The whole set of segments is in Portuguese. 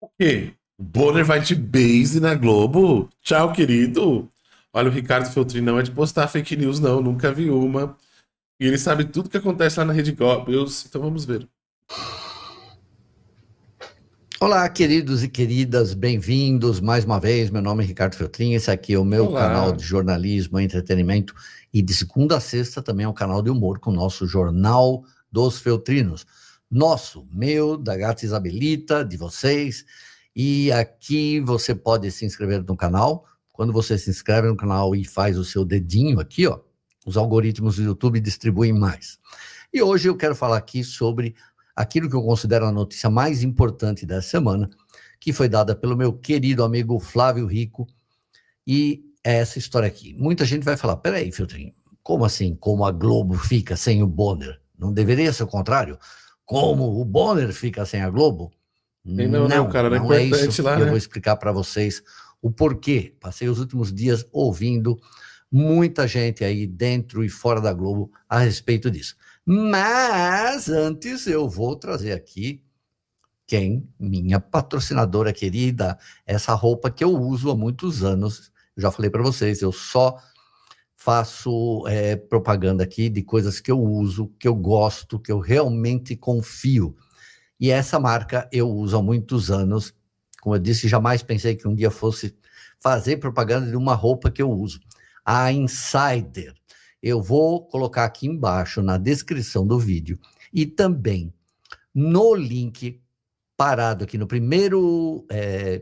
O quê? O Bonner vai de base na Globo? Tchau, querido. Olha, o Ricardo Feltrin não é de postar fake news, não. Nunca vi uma. E ele sabe tudo que acontece lá na Rede Globo. Então vamos ver. Olá, queridos e queridas, bem-vindos mais uma vez. Meu nome é Ricardo Feltrin, esse aqui é o meu Olá. canal de jornalismo, entretenimento e de segunda a sexta também é um canal de humor com o nosso Jornal dos Feltrinos nosso, meu, da Gata Isabelita, de vocês. E aqui você pode se inscrever no canal. Quando você se inscreve no canal e faz o seu dedinho aqui, ó, os algoritmos do YouTube distribuem mais. E hoje eu quero falar aqui sobre aquilo que eu considero a notícia mais importante da semana, que foi dada pelo meu querido amigo Flávio Rico. E é essa história aqui. Muita gente vai falar: peraí, Filtrinho, como assim? Como a Globo fica sem o Bonner? Não deveria ser o contrário? Como o Bonner fica sem a Globo? Não, não, não, cara, não é, é isso. Lá, né? Eu vou explicar para vocês o porquê. Passei os últimos dias ouvindo muita gente aí dentro e fora da Globo a respeito disso. Mas antes eu vou trazer aqui quem? Minha patrocinadora querida, essa roupa que eu uso há muitos anos. Já falei para vocês, eu só faço é, propaganda aqui de coisas que eu uso, que eu gosto, que eu realmente confio. E essa marca eu uso há muitos anos. Como eu disse, jamais pensei que um dia fosse fazer propaganda de uma roupa que eu uso. A Insider. Eu vou colocar aqui embaixo na descrição do vídeo e também no link parado aqui no primeiro é,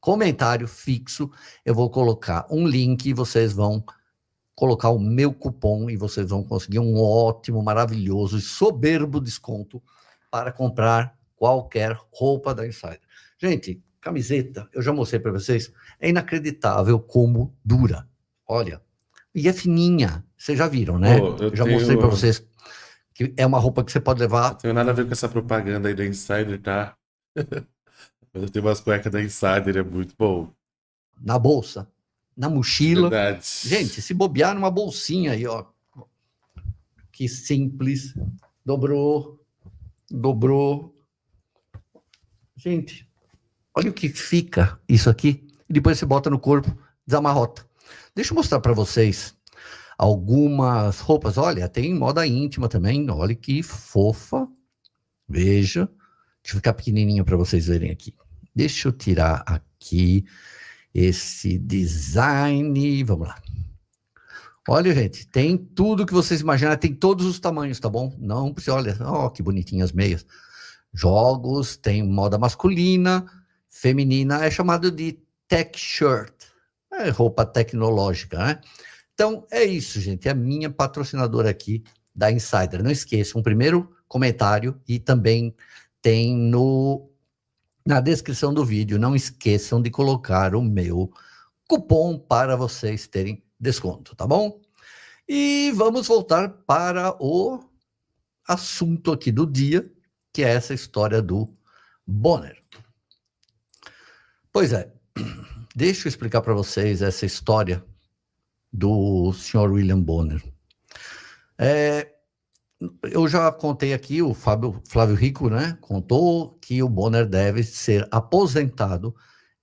comentário fixo, eu vou colocar um link e vocês vão colocar o meu cupom e vocês vão conseguir um ótimo, maravilhoso e soberbo desconto para comprar qualquer roupa da Insider. Gente, camiseta, eu já mostrei para vocês, é inacreditável como dura. Olha, e é fininha. Vocês já viram, né? Oh, eu, já tenho... mostrei para vocês que é uma roupa que você pode levar. Não tem nada a ver com essa propaganda aí da Insider, tá? Mas eu tenho umas cuecas da Insider, é muito bom. Na bolsa na mochila. Verdade. Gente, se bobear numa bolsinha aí, ó. Que simples. Dobrou, dobrou. Gente, olha o que fica isso aqui. E depois você bota no corpo, desamarrota. Deixa eu mostrar para vocês algumas roupas. Olha, tem moda íntima também. Olha que fofa. Veja. Deixa eu ficar pequenininho para vocês verem aqui. Deixa eu tirar aqui esse design. Vamos lá. Olha, gente, tem tudo que vocês imaginam tem todos os tamanhos, tá bom? Não precisa, olha, ó, oh, que bonitinhas meias. Jogos, tem moda masculina, feminina, é chamado de tech shirt, é roupa tecnológica, né? Então, é isso, gente, é a minha patrocinadora aqui da Insider. Não esqueçam, um primeiro comentário e também tem no na descrição do vídeo. Não esqueçam de colocar o meu cupom para vocês terem desconto, tá bom? E vamos voltar para o assunto aqui do dia, que é essa história do Bonner. Pois é, deixa eu explicar para vocês essa história do senhor William Bonner. É, eu já contei aqui, o Fábio, Flávio Rico né, contou que o Bonner deve ser aposentado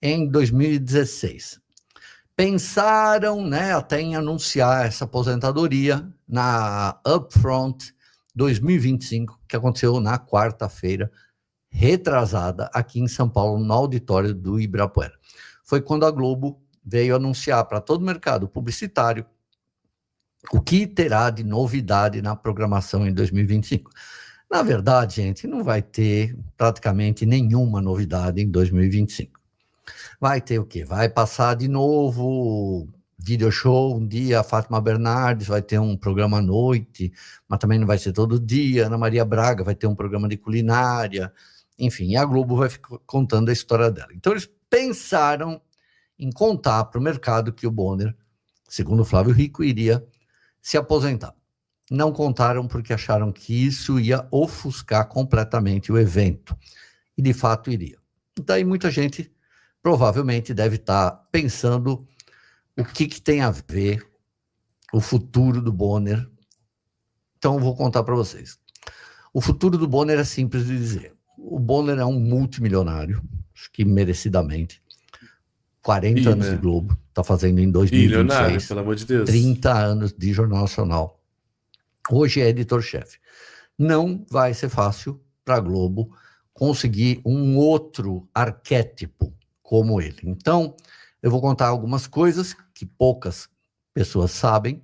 em 2016. Pensaram né, até em anunciar essa aposentadoria na Upfront 2025, que aconteceu na quarta-feira, retrasada, aqui em São Paulo, no auditório do Ibirapuera. Foi quando a Globo veio anunciar para todo o mercado publicitário o que terá de novidade na programação em 2025. Na verdade, gente, não vai ter praticamente nenhuma novidade em 2025. Vai ter o quê? Vai passar de novo video show um dia, a Fátima Bernardes vai ter um programa à noite, mas também não vai ser todo dia, Ana Maria Braga vai ter um programa de culinária, enfim, a Globo vai contando a história dela. Então eles pensaram em contar para o mercado que o Bonner, segundo o Flávio Rico, iria se aposentar. Não contaram porque acharam que isso ia ofuscar completamente o evento. E de fato iria. Daí muita gente provavelmente deve estar pensando o que, que tem a ver o futuro do Bonner. Então vou contar para vocês. O futuro do Bonner é simples de dizer. O Bonner é um multimilionário, acho que merecidamente. 40 e, anos né? de Globo está fazendo em 2026. Milionário, pelo amor de Deus. 30 anos de Jornal Nacional. Hoje é editor-chefe. Não vai ser fácil para a Globo conseguir um outro arquétipo como ele. Então, eu vou contar algumas coisas que poucas pessoas sabem.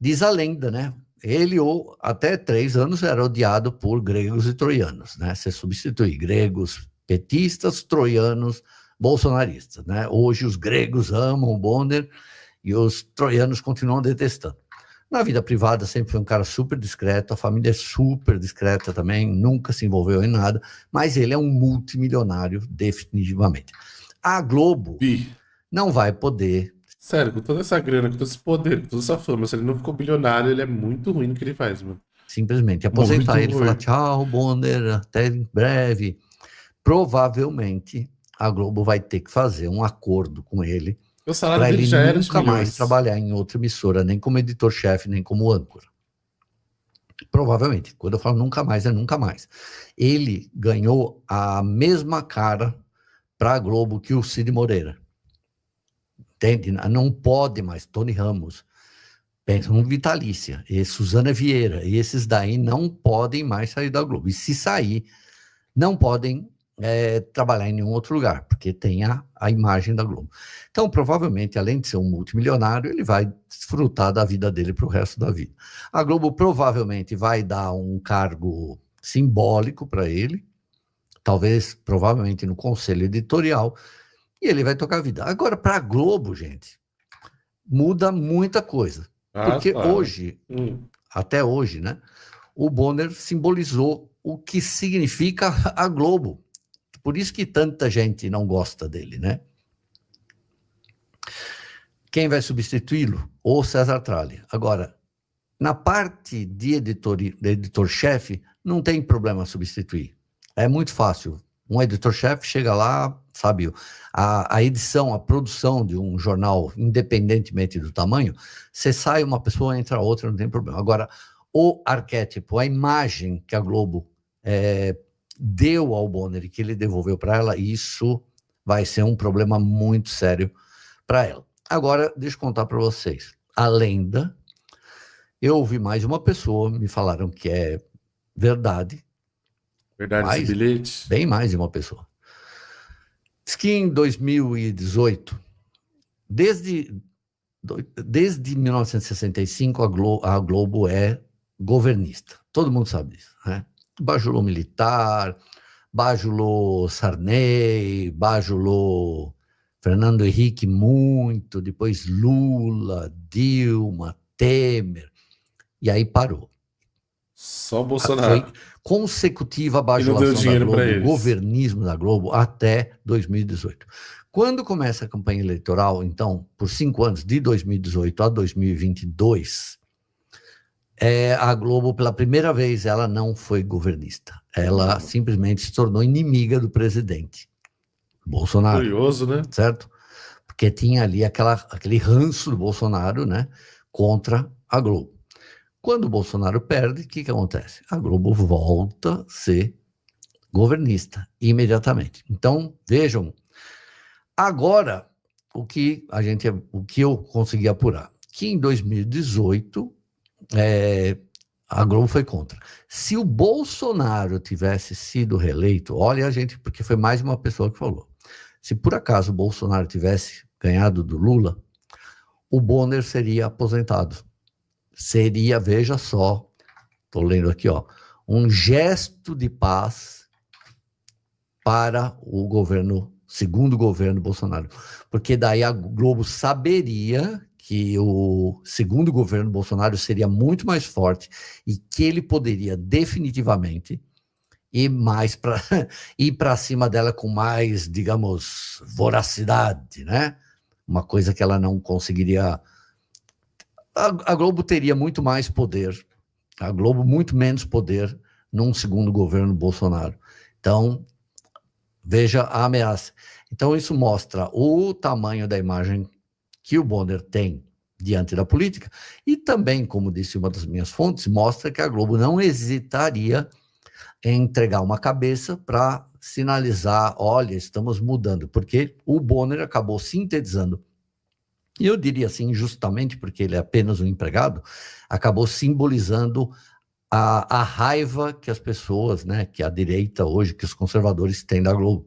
Diz a lenda, né? Ele, ou até três anos, era odiado por gregos e troianos, né? Você substitui gregos petistas, troianos bolsonaristas. Né? Hoje os gregos amam o Bonner e os troianos continuam detestando. Na vida privada sempre foi um cara super discreto, a família é super discreta também, nunca se envolveu em nada, mas ele é um multimilionário definitivamente. A Globo Bi. não vai poder. Sério, com toda essa grana, com todo esse poder, com toda essa fama, se ele não ficou bilionário, ele é muito ruim no que ele faz, mano. Simplesmente aposentar muito ele e falar tchau, Bonner, até em breve. Provavelmente a Globo vai ter que fazer um acordo com ele o salário ele já era nunca mais trabalhar em outra emissora, nem como editor-chefe, nem como âncora. Provavelmente. Quando eu falo nunca mais, é nunca mais. Ele ganhou a mesma cara para a Globo que o Cid Moreira. Entende? Não pode mais. Tony Ramos. Pensa no Vitalícia. E Suzana Vieira. E esses daí não podem mais sair da Globo. E se sair, não podem é, trabalhar em nenhum outro lugar, porque tem a, a imagem da Globo. Então, provavelmente, além de ser um multimilionário, ele vai desfrutar da vida dele para o resto da vida. A Globo provavelmente vai dar um cargo simbólico para ele, talvez, provavelmente, no conselho editorial, e ele vai tocar a vida. Agora, para a Globo, gente, muda muita coisa. Ah, porque claro. hoje, hum. até hoje, né, o Bonner simbolizou o que significa a Globo por isso que tanta gente não gosta dele, né? Quem vai substituí-lo? O César Tralli. Agora, na parte de editor-chefe, editor não tem problema substituir. É muito fácil. Um editor-chefe chega lá, sabe, a, a, edição, a produção de um jornal, independentemente do tamanho, você sai uma pessoa, entra outra, não tem problema. Agora, o arquétipo, a imagem que a Globo é, deu ao Bonner e que ele devolveu para ela, isso vai ser um problema muito sério para ela. Agora, deixa eu contar para vocês. A lenda, eu ouvi mais de uma pessoa, me falaram que é verdade. Verdade mais, esse bilhete? Bem mais de uma pessoa. Diz que em 2018, desde, desde 1965, a Globo, a Globo é governista. Todo mundo sabe disso, né? bajulou militar, bajulou Sarney, bajulou Fernando Henrique muito, depois Lula, Dilma, Temer, e aí parou. Só Bolsonaro. Foi consecutiva bajulação da Globo, governismo da Globo até 2018. Quando começa a campanha eleitoral, então, por cinco anos, de 2018 a 2022, é, a Globo, pela primeira vez, ela não foi governista. Ela uhum. simplesmente se tornou inimiga do presidente Bolsonaro. Curioso, né? Certo? Porque tinha ali aquela, aquele ranço do Bolsonaro, né? Contra a Globo. Quando o Bolsonaro perde, o que, que acontece? A Globo volta a ser governista imediatamente. Então, vejam, agora o que a gente o que eu consegui apurar, que em 2018 é, a Globo foi contra. Se o Bolsonaro tivesse sido reeleito, olha a gente, porque foi mais uma pessoa que falou. Se por acaso o Bolsonaro tivesse ganhado do Lula, o Bonner seria aposentado. Seria, veja só, estou lendo aqui, ó, um gesto de paz para o governo, segundo governo Bolsonaro. Porque daí a Globo saberia que o segundo governo Bolsonaro seria muito mais forte e que ele poderia definitivamente ir mais para ir para cima dela com mais, digamos, voracidade, né? Uma coisa que ela não conseguiria. A, a Globo teria muito mais poder, a Globo muito menos poder num segundo governo Bolsonaro. Então, veja a ameaça. Então, isso mostra o tamanho da imagem que o Bonner tem diante da política, e também, como disse uma das minhas fontes, mostra que a Globo não hesitaria em entregar uma cabeça para sinalizar: olha, estamos mudando, porque o Bonner acabou sintetizando. E eu diria assim, injustamente, porque ele é apenas um empregado, acabou simbolizando a, a raiva que as pessoas, né, que a direita hoje, que os conservadores têm da Globo.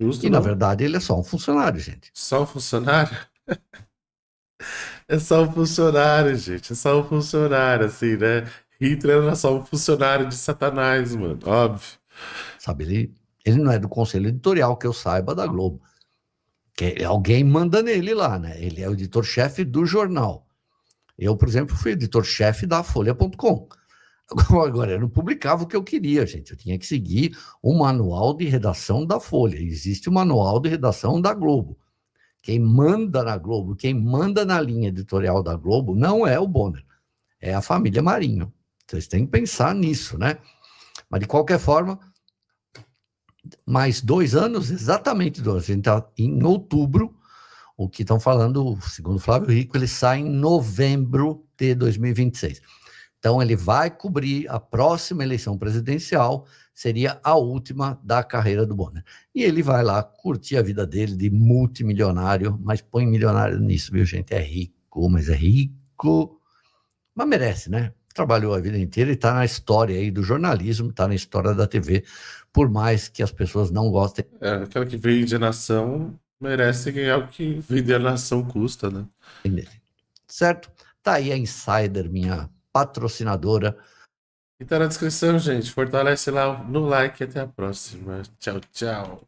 Justo e, não. na verdade, ele é só um funcionário, gente. Só um funcionário? é só um funcionário, gente. É só um funcionário, assim, né? Hitler era só um funcionário de Satanás, mano. Óbvio. Sabe, ele, ele não é do conselho editorial, que eu saiba, da Globo. Que alguém manda nele lá, né? Ele é o editor-chefe do jornal. Eu, por exemplo, fui editor-chefe da Folha.com. Agora, eu não publicava o que eu queria, gente. Eu tinha que seguir o manual de redação da Folha. Existe o manual de redação da Globo. Quem manda na Globo, quem manda na linha editorial da Globo não é o Bonner, é a família Marinho. Vocês têm que pensar nisso, né? Mas de qualquer forma, mais dois anos, exatamente dois. A gente está em outubro, o que estão falando, segundo Flávio Rico, ele sai em novembro de 2026. Então, ele vai cobrir a próxima eleição presidencial seria a última da carreira do Bonner. E ele vai lá curtir a vida dele de multimilionário, mas põe milionário nisso, viu, gente? É rico, mas é rico. Mas merece, né? Trabalhou a vida inteira e está na história aí do jornalismo, está na história da TV, por mais que as pessoas não gostem. É, aquela que vende a nação merece ganhar é o que vender a nação custa, né? Certo? Tá aí a Insider, minha patrocinadora e então, tá na descrição, gente. Fortalece lá no like. e Até a próxima. Tchau, tchau.